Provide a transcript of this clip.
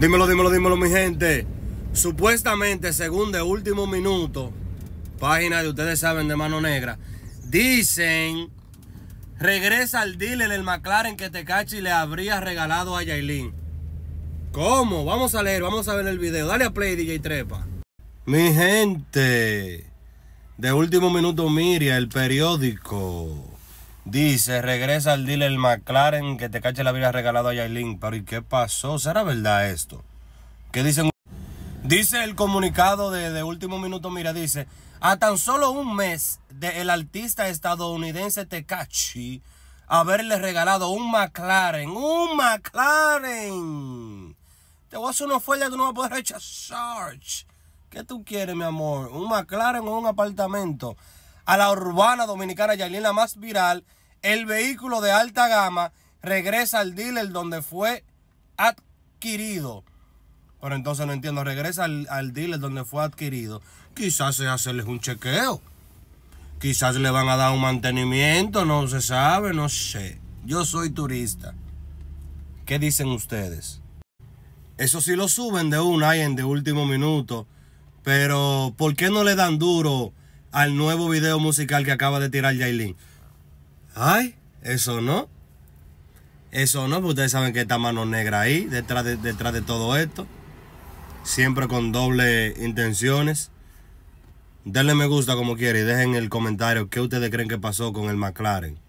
Dímelo, dímelo, dímelo, mi gente. Supuestamente, según de último minuto, página de ustedes saben de mano negra, dicen, regresa al dealer el McLaren que Tecachi le habría regalado a Yailin. ¿Cómo? Vamos a leer, vamos a ver el video. Dale a play, DJ Trepa. Mi gente, de último minuto, Miria, el periódico. Dice, regresa al dealer McLaren que te cache la vida regalado a Yailin. Pero ¿y qué pasó? ¿Será verdad esto? ¿Qué dicen? Dice el comunicado de, último minuto, mira, dice, a tan solo un mes del artista estadounidense Tecachi haberle regalado un McLaren, un McLaren. Te voy a hacer una oferta que no vas a poder rechazar. ¿Qué tú quieres, mi amor? ¿Un McLaren o un apartamento? A la urbana dominicana Yailin, la más viral el vehículo de alta gama regresa al dealer donde fue adquirido. Pero entonces no entiendo, regresa al, dealer donde fue adquirido. Quizás se hacerles un chequeo. Quizás le van a dar un mantenimiento, no se sabe, no sé. Yo soy turista. ¿Qué dicen ustedes? Eso sí lo suben de un en de último minuto. Pero ¿por qué no le dan duro al nuevo video musical que acaba de tirar Jailin Ay, eso no. Eso no, porque ustedes saben que está mano negra ahí, detrás de, detrás de todo esto. Siempre con doble intenciones. Denle me gusta como quiera y dejen el comentario qué ustedes creen que pasó con el McLaren.